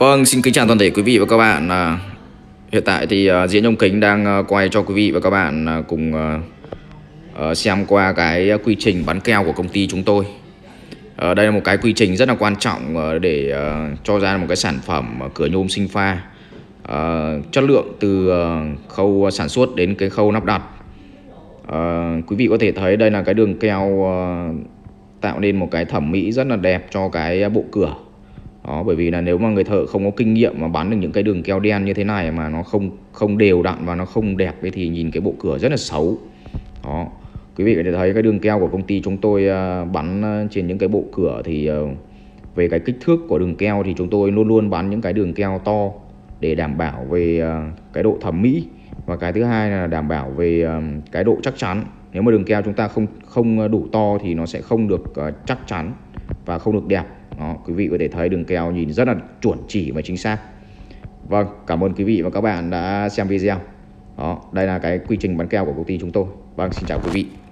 Vâng, xin kính chào toàn thể quý vị và các bạn à, Hiện tại thì uh, Diễn Ông Kính đang uh, quay cho quý vị và các bạn uh, cùng uh, uh, xem qua cái quy trình bán keo của công ty chúng tôi uh, Đây là một cái quy trình rất là quan trọng uh, để uh, cho ra một cái sản phẩm cửa nhôm sinh pha uh, Chất lượng từ uh, khâu sản xuất đến cái khâu lắp đặt uh, Quý vị có thể thấy đây là cái đường keo uh, tạo nên một cái thẩm mỹ rất là đẹp cho cái bộ cửa đó bởi vì là nếu mà người thợ không có kinh nghiệm mà bán được những cái đường keo đen như thế này mà nó không không đều đặn và nó không đẹp ấy thì nhìn cái bộ cửa rất là xấu đó quý vị có thể thấy cái đường keo của công ty chúng tôi à, bắn à, trên những cái bộ cửa thì à, về cái kích thước của đường keo thì chúng tôi luôn luôn bán những cái đường keo to để đảm bảo về cái độ thẩm mỹ và cái thứ hai là đảm bảo về cái độ chắc chắn nếu mà đường keo chúng ta không không đủ to thì nó sẽ không được chắc chắn và không được đẹp đó, quý vị có thể thấy đường kèo nhìn rất là chuẩn chỉ và chính xác Vâng, cảm ơn quý vị và các bạn đã xem video Đó, đây là cái quy trình bán kèo của công ty chúng tôi Vâng, xin chào quý vị